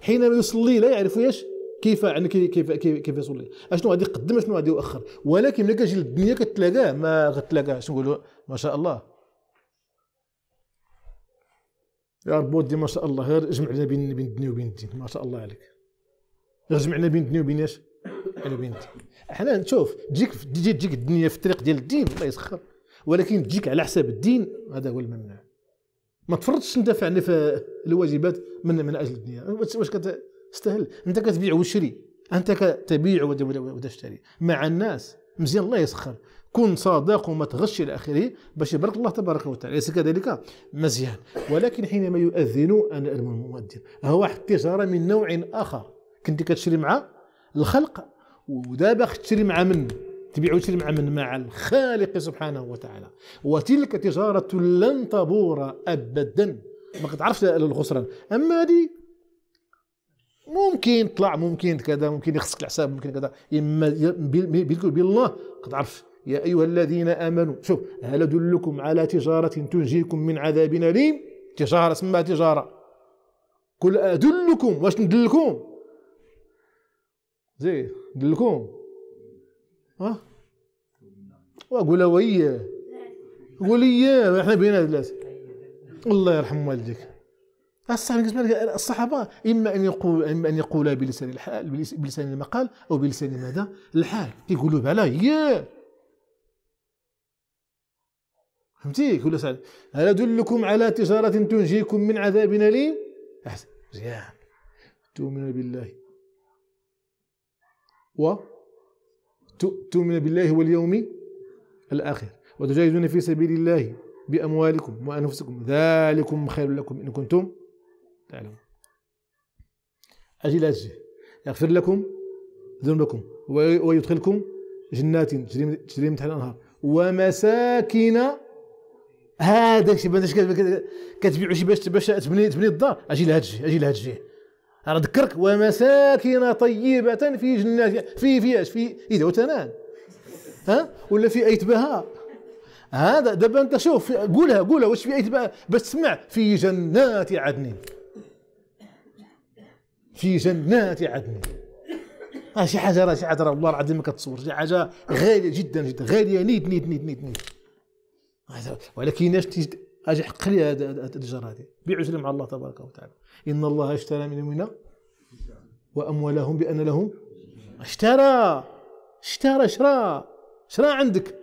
Speaker 1: حينما يصلي لا يعرف ايش كيف يعني كيف كيف كيف يصلي اشنو غادي يقدم اشنو غادي يؤخر ولكن ملي كتجي للدنيا كتلاقاه ما شنو نقولوا ما شاء الله يا رب ودي ما شاء الله غير جمعنا بين بين الدنيا وبين الدين ما شاء الله عليك غير جمعنا بين الدنيا وبين اش بين الدين حنا نشوف تجيك تجي تجيك الدنيا في الطريق ديال الدين الله يسخر ولكن تجيك على حساب الدين هذا هو الممنوع ما تفرضش ندافع عن الواجبات من من اجل الدنيا واش كتستاهل انت كتبيع وشري انت كتبيع وتشتري مع الناس مزيان الله يسخر كن صادق وما تغش الى اخره باش يبارك الله تبارك وتعالى ليس كذلك مزيان ولكن حينما يؤذن المؤذن هو واحد التجاره من نوع اخر كنت كتشري مع الخلق ودابا تشري مع من تبيع وتشري مع من مع الخالق سبحانه وتعالى وتلك تجارة لن تبور أبدا ما كتعرفش الخسران أما هذه ممكن طلع ممكن كذا ممكن يخصك الحساب ممكن كذا اما بالكل بالله كتعرف يا ايها الذين امنوا شوف هل ادلكم على تجاره تنجيكم من عذاب اليم تجاره اسمها تجاره قل ادلكم واش ندلكم زين قال لكم ها وقولها وياه قول اياه احنا بينا الناس الله يرحم والديك الصحابة إما أن يقول إما أن يقولا بلسان الحال بلسان المقال أو بلسان ماذا؟ الحال يقولوا بلا ياه فهمتي كل سعد هل ادلكم على تجاره تنجيكم من عذاب اليم احسن مزيان تؤمن بالله وتؤمن بالله واليوم الآخر وتجاهدون في سبيل الله بأموالكم وأنفسكم ذلكم خير لكم إن كنتم تعلمون أجل أجل يغفر لكم ذنوبكم ويدخلكم جنات تجري من تحت الأنهار ومساكن هذا شي كتبيعوا شي باش تبني تبني الدار اجي لهاد الجهه اجي لهاد الجهه راه ذكرك ومساكن طيبة في جنات في في اش في يدوتنان ها ولا في ايت بها هذا دابا انت شوف قولها قولها واش في ايت بها باش تسمع في جنات عدن في جنات عدن راه شي حاجه راه شي حاجه راه والله العظيم ما كتصور شي حاجه غاليه جدا جدا غاليه نيد نيد نيد نيد نيد ولكن اش اجي حق لي هذه الشجره هذه بيع سلم على الله تبارك وتعالى ان الله اشترى من المؤمنين واموالهم بان لهم اشترى اشترى شرى شرى عندك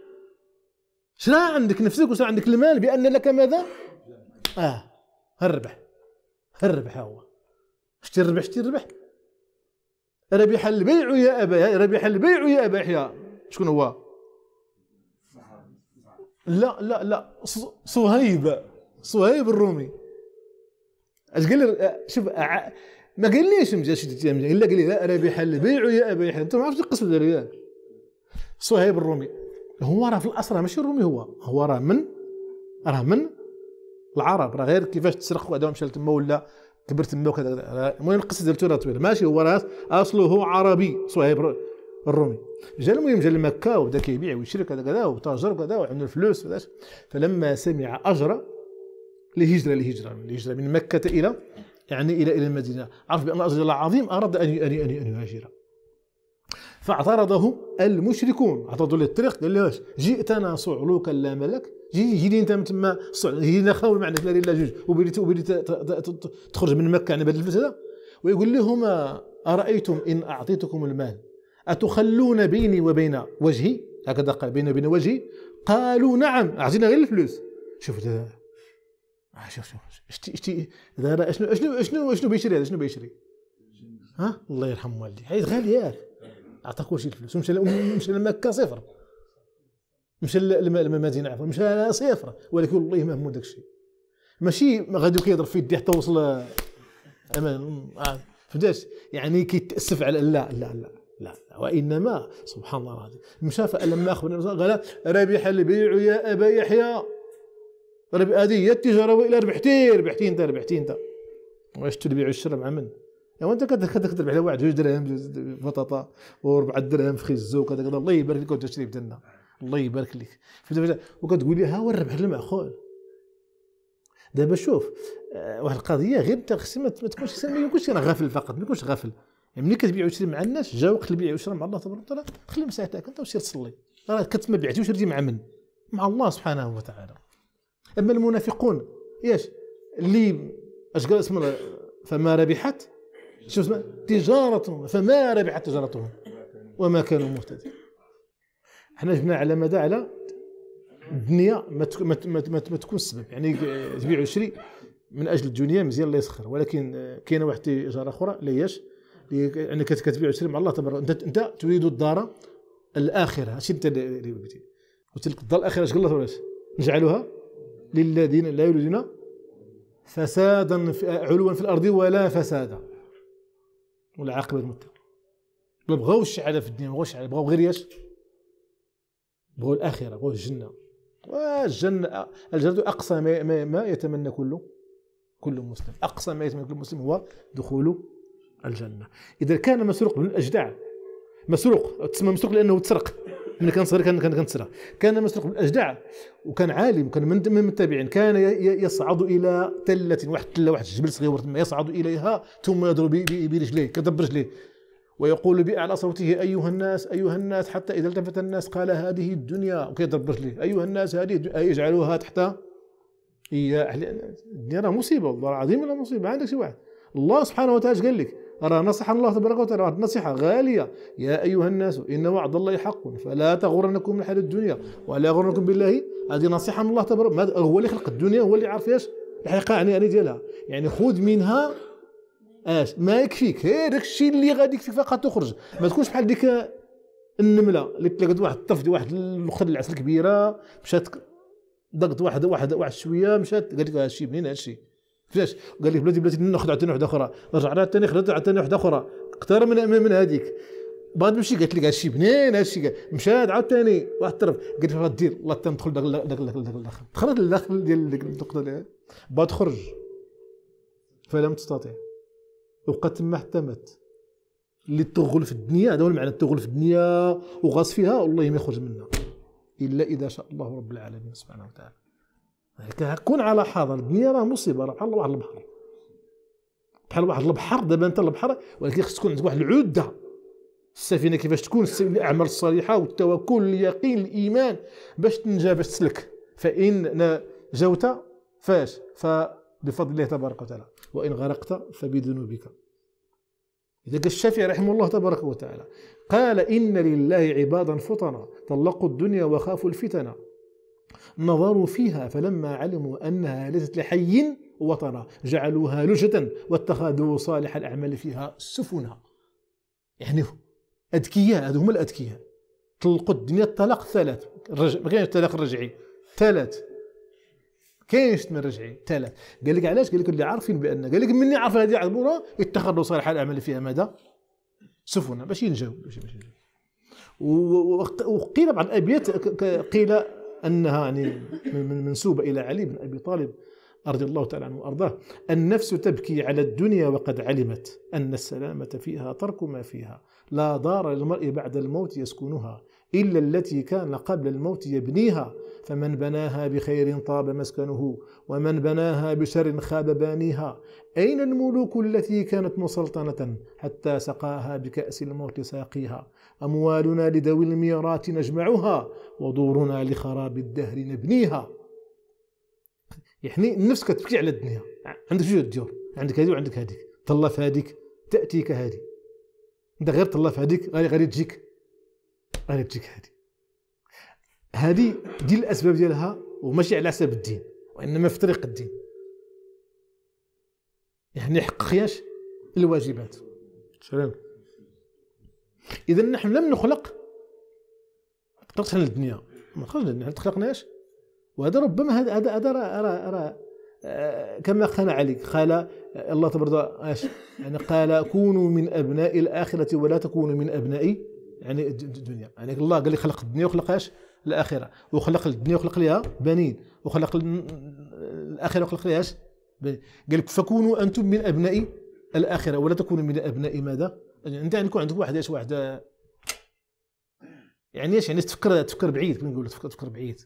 Speaker 1: شرى عندك نفسك وشرى عندك المال بان لك ماذا؟ اه الربح الربح هو اشتري الربح اشتري الربح ربح البيع يا ابا ربح البيع يا ابا يحيى شكون هو؟ لا لا لا صهيب صهيب الرومي اش قال لي شوف ما قال ليش مجا شديت الا قال لي لا ربيح البيع يا ابي حل انت ما عرفتش القصه ديال ياك صهيب الرومي هو راه في الاصل راه ماشي الرومي هو هو راه من راه من العرب راه غير كيفاش تسرق واحد مشى تما ولا كبر تما وكذا المهم القصه ديالته راه طويله ماشي هو راه اصله عربي صهيب الرومي جا المهم جا لمكه وبدا كيبيع ويشري كذا كذا وتاجر وكذا وعنده الفلوس وكذا فلما سمع اجر لهجره لهجره لهجرة من مكه الى يعني الى الى المدينه عرف بان اجر الله عظيم اراد ان ان ان, أن يهاجر فاعترضه المشركون اعترضوا له الطريق قال له جئتنا صعلوك لا ملك جي جي انت من تما جينا خاوي معنا لا جوج وبدي وبدي تخرج من مكه يعني بهذا الفلوس هذا ويقول لهم ارايتم ان اعطيتكم المال أتخلون بيني وبين وجهي هكذا قال بيني وبين وجهي قالوا نعم أعطينا غير الفلوس شوف آه، شوف شوف شتي شتي هذا شنو شنو شنو شنو بيشري هذا شنو بيشري ها الله يرحم والدي حيت غالي ياك عطى كلشي الفلوس مشى مشى لمكه صفر مشى للمدينه عفوا مشى صفر ولكن والله ما همو داك الشيء ماشي غادي كيضرب في يدي حتى وصل آه، آه، فهمت يعني كيتاسف على لا لا لا لا وإنما سبحان الله العظيم مشى فلما أخبر قال ربح البيع يا أبا يحيى هذه هي التجارة وإلا ربحتي ربحتي أنت ربحتي أنت واش تبيع والشراء مع من؟ ايوا انت كتربح على واحد جوج درهم بطاطا وربعة درهم في خيزوك كذا الله يبارك لك وانت تشري بدلنا الله يبارك لك وكتقول لي ها هو الربح المعقول دابا شوف آه، واحد القضيه غير انت خصك ما تكونش ما يكونش غافل فقط ما يكونش غافل يعني ملي كتبيع وتشري مع الناس جا وقت البيع والشراء مع الله تبارك وتعالى خلي مساحتك انت وسير تصلي راه كنت ما بعتي وشريتي مع من؟ مع الله سبحانه وتعالى اما المنافقون ياش اللي اش قال اسمه فما ربحت شو اسمه تجارتهم فما ربحت تجارتهم وما كانوا مهتدين حنا جبنا على مدى على الدنيا ما ما تكون السبب يعني تبيع وشري من اجل الدنيا مزيان الله يسخر ولكن آه، كاينه واحد التجاره اخرى لا ياش لانك تبيع وتسلم مع الله تبارك انت انت تريد الدار الاخره الشيء انت اللي بغيتي وتلك الدار الاخره اش قال الله تبارك نجعلها للذين لا يريدون فسادا في علوا في الارض ولا فسادا والعاقبه المتقين ما بغاوش الشعاله في الدنيا ما بغاوش الشعاله بغاو غير ياش بغاو الاخره بغاو الجنه والجنه الجنه اقصى ما, يتمنى كله كل مسلم اقصى ما يتمنى كل مسلم هو دخول الجنه اذا كان مسروق من الاجدع مسروق تسمى مسروق لانه تسرق من كان صغير كان تسرق كان مسروق من الاجدع وكان عالم كان من التابعين كان يصعد الى تله واحد تله واحد جبل صغير ثم يصعد اليها ثم يضرب برجليه كذب رجليه ويقول بأعلى صوته أيها الناس أيها الناس حتى إذا التفت الناس قال هذه الدنيا وكيضرب رجليه أيها الناس هذه يجعلوها تحت إياه الدنيا يعني، راه مصيبة والله العظيم راه مصيبة ما عندك شي واحد الله سبحانه وتعالى قال لك أرى نصح الله تبارك وتعالى نصيحة غالية يا أيها الناس إن وعد الله حق فلا تغرنكم الحياة الدنيا ولا يغرنكم بالله هذه نصيحة من الله تبارك هو اللي خلق الدنيا هو اللي عارف ايش الحقيقة يعني ديالها يعني خذ منها اش ما يكفيك هي داك الشيء اللي غادي يكفيك فقط تخرج ما تكونش بحال ديك النمله اللي تلاقت واحد الطف ديال واحد الأخت العسل كبيره مشات ضقت واحد واحد واحد شويه مشات قالت لك هذا الشيء منين الشيء فاش قال لك بلاتي بلاتي ناخذ عاوتاني وحده اخرى رجع عاوتاني خدات عاوتاني وحده اخرى اكثر من من هذيك بعد مشي قالت لك هادشي بنين هادشي مشات عاوتاني واحد الطرف قالت لها غدير الله حتى داك داك داك داك داك دخل داك ديال ديك النقطه بعد خرج فلم تستطيع وبقات تما حتى مات اللي تغل في الدنيا هذا هو المعنى تغل في الدنيا وغاص فيها والله ما يخرج منها الا اذا شاء الله رب العالمين سبحانه وتعالى كون على حاضر الدنيا راه مصيبه راه بحال واحد البحر بحال واحد البحر دابا انت البحر ولكن خص تكون عندك واحد العده السفينه كيفاش تكون الاعمال الصالحه والتوكل اليقين الايمان باش تنجا باش تسلك فان جوت فاش فبفضل الله تبارك وتعالى وان غرقت فبذنوبك اذا الشافعي رحمه الله تبارك وتعالى قال ان لله عبادا فطنا طلقوا الدنيا وخافوا الفتنه نظروا فيها فلما علموا أنها ليست لحي وطنا جعلوها لجة واتخذوا صالح الأعمال فيها سفنا يعني أذكياء هذو هما الأذكياء طلقوا الدنيا الطلاق ثلاث ما كاينش الطلاق الرجعي ثلاث كاينش من رجعي ثلاث قال لك علاش قال لك اللي عارفين بان قال لك مني عارف هذه عبوره اتخذوا صالح الأعمال فيها ماذا سفنا باش ينجاو باش ينجاو وقيل بعض الابيات قيل أنها يعني من منسوبة إلى علي بن أبي طالب رضي الله تعالى عنه وأرضاه النفس تبكي على الدنيا وقد علمت أن السلامة فيها ترك ما فيها لا دار للمرء بعد الموت يسكنها إلا التي كان قبل الموت يبنيها فمن بناها بخير طاب مسكنه ومن بناها بشر خاب بانيها أين الملوك التي كانت مسلطنة حتى سقاها بكأس الموت ساقيها أموالنا لذوي الميراث نجمعها ودورنا لخراب الدهر نبنيها يعني النفس كتبكي على الدنيا عندك جوج ديور عندك هذه وعندك هذيك طلف في هذيك تأتيك هذه انت غير طلف في هذيك غير غادي تجيك انا بتيك هذه هذه دي الاسباب ديالها وماشي على حساب الدين وانما في طريق الدين يعني حققياش الواجبات سلام اذا نحن لم نخلق خلقت لنا الدنيا ما تخلقناش وهذا ربما هذا هذا هذا راه راه راه كما قال عليك قال الله تبارك وتعالى يعني قال كونوا من ابناء الاخره ولا تكونوا من ابناء يعني الدنيا يعني الله قال لي خلق الدنيا وخلق ايش الاخره وخلق الدنيا وخلق لها بنين وخلق الاخره وخلق لها ايش قال لك فكونوا انتم من ابناء الاخره ولا تكونوا من ابناء ماذا انت يعني يكون عندك واحد ايش واحد يعني ايش يعني تفكر تفكر بعيد نقول تفكر, تفكر بعيد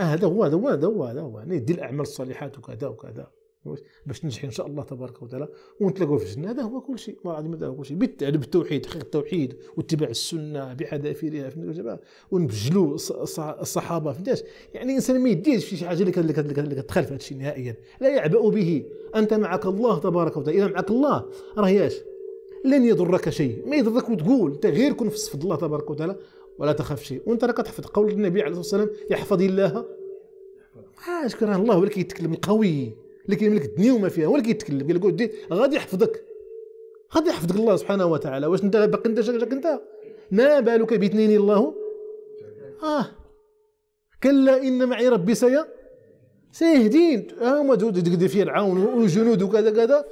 Speaker 1: اه هذا هو هذا هو هذا هو هذا هو يعني دير الاعمال الصالحات وكذا وكذا باش تنجحي ان شاء الله تبارك وتعالى ونتلاقوا في الجنه هذا هو كل شيء هذا هو كل شيء بالتعلم التوحيد التوحيد واتباع السنه بحذافيرها فهمت الجماعه ونبجلوا الصحابه فهمت يعني الانسان ما يديرش في شي حاجه اللي كتخالف هذا الشيء نهائيا لا يعبأ به انت معك الله تبارك وتعالى اذا معك الله راه ياش لن يضرك شيء ما يضرك وتقول انت غير كن في صف الله تبارك وتعالى ولا تخاف شيء وانت راك تحفظ قول النبي عليه الصلاه والسلام يحفظ الله اشكر الله ولكن يتكلم القوي اللي كيملك الدنيا وما فيها هو اللي كيتكلم قال لك غادي يحفظك غادي يحفظك الله سبحانه وتعالى واش انت باقي انت شاك انت ما بالك باثنين الله اه كلا ان معي ربي سي سيهدين هما آه، في العون والجنود وكذا كذا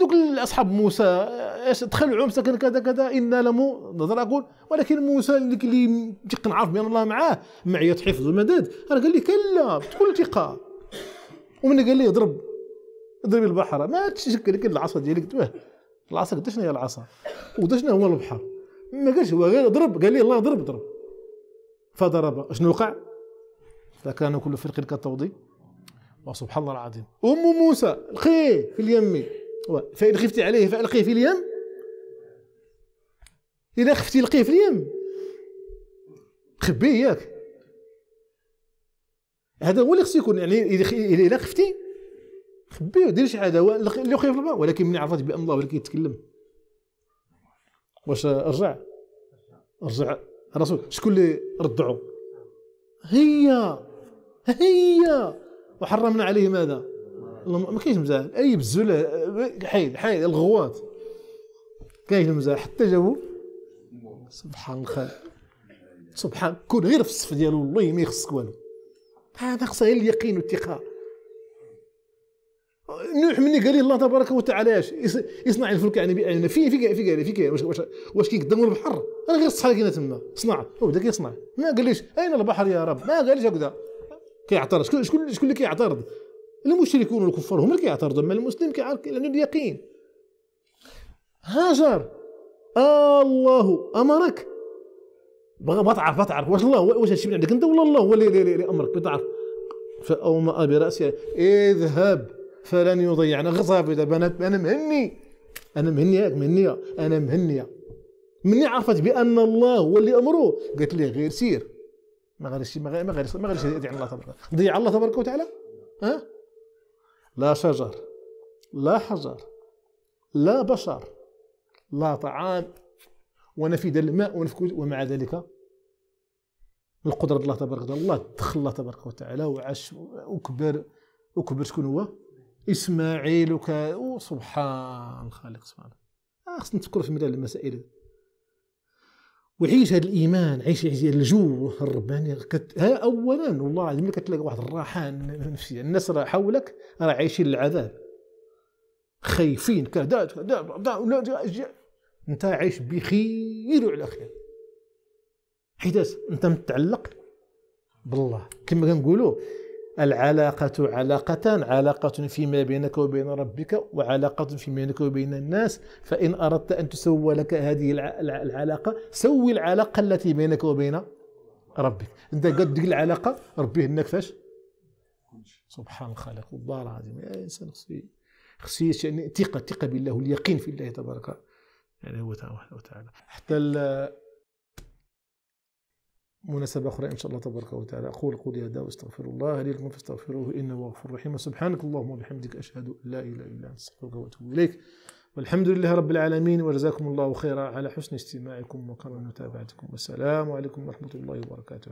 Speaker 1: دوك اصحاب موسى آه، اش العوم مساكن كذا كذا انا لم نظر اقول ولكن موسى اللي كلي عارف بان الله معاه معيه حفظ المدد قال لي كلا بكل ثقه ومن قال لي ضرب اضرب البحر ما تشكلك العصا ديالك العصا قداش هي العصا وقداش هو البحر ما قالش هو غير ضرب قال لي الله ضرب ضرب فضرب شنو وقع فكان كل فرق كالتوضي وسبحان الله العظيم ام موسى القيه في اليم فان خفتي عليه فالقيه في اليم اذا خفتي القيه في اليم خبيه ياك هذا هو اللي خصو يكون يعني اذا خفتي خبيه دير شي حاجه اللي اللي في الماء ولكن من عرفت بان الله ولكن يتكلم واش رجع رجع الرسول شكون اللي ردعوا هي هي وحرمنا عليه ماذا ما كاينش مزال اي بزول حيد أه، حيد الغوات كاين مزاح حتى جابو سبحان الخالق سبحان كون غير في الصف ديالو والله ما يخصك والو هذا خصها اليقين والثقه نوح مني قال لي الله تبارك وتعالى علاش يصنع الفلك يعني, يعني في في في قال في واش واش, واش كيقدموا البحر راه غير الصحراء كاينه تما صنع هو بدا كيصنع ما قاليش اين البحر يا رب ما قاليش هكذا كيعترض شكون شكون اللي كيعترض المشركون والكفار هما اللي كيعترضوا اما المسلم كيعرف لانه اليقين هاجر آه الله امرك بغى ما تعرف تعرف واش الله واش هادشي من عندك انت ولا الله هو اللي امرك بتعرف فاوما براسه اذهب فلن يضيعنا غصاب اذا بنات انا مهني انا مهنياك مهنيه انا مهنيه مني عرفت بان الله هو اللي امره قالت لي غير سير ما غاديش ما غير ما غير ما الله تبارك ضيع الله تبارك وتعالى ها أه؟ لا شجر لا حجر لا بشر لا طعام ونفيد الماء ونفكد ومع ذلك القدرة الله تبارك وتعالى الله دخل الله تبارك وتعالى وعاش وكبر وكبر شكون هو اسماعيل وك سبحان الخالق سبحانه الله آه، خصنا نتفكر في مثل المسائل وعيش هذا الايمان عيش عيش الجو الرباني كت... ها اولا والله العظيم ملي كتلاقي واحد الراحه النفسيه الناس راه حولك راه عايشين العذاب خايفين كذا كذا انت عايش بخير وعلى خير حيت انت متعلق بالله كما كنقولوا العلاقة علاقتان علاقة فيما بينك وبين ربك وعلاقة فيما بينك وبين الناس فإن أردت أن تسوى لك هذه العلاقة سوي العلاقة التي بينك وبين ربك أنت قد العلاقة ربي هناك فاش سبحان الخالق والله العظيم يا إنسان خصي خصي يعني ثقة ثقة بالله واليقين في الله تبارك يعني وتعالى حتى مناسبة أخرى إن شاء الله تبارك وتعالى أقول قولي هذا وأستغفر الله لي لكم فاستغفروه إنه غفور رحيم سبحانك اللهم وبحمدك أشهد أن لا إله إلا أنت أستغفرك وأتوب إليك والحمد لله رب العالمين وجزاكم الله خيرا على حسن استماعكم وكرم متابعتكم والسلام عليكم ورحمة الله وبركاته